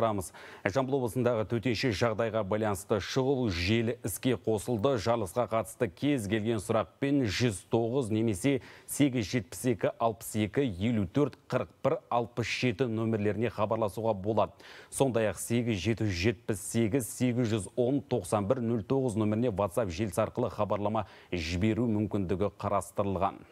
жалғастырамыз жамбыл облысындағы төтенше жағдайға байланысты шұғыл желі іске қосылды жарылысқа қатысты кез келген сұрақпен 109 немесе 872 62 54 41 67 нөмірлеріне хабарласуға болады сондай ақ 8778 810 91 09 нөміріне WhatsApp желісі арқылы хабарлама жіберу мүмкіндігі қарастырылған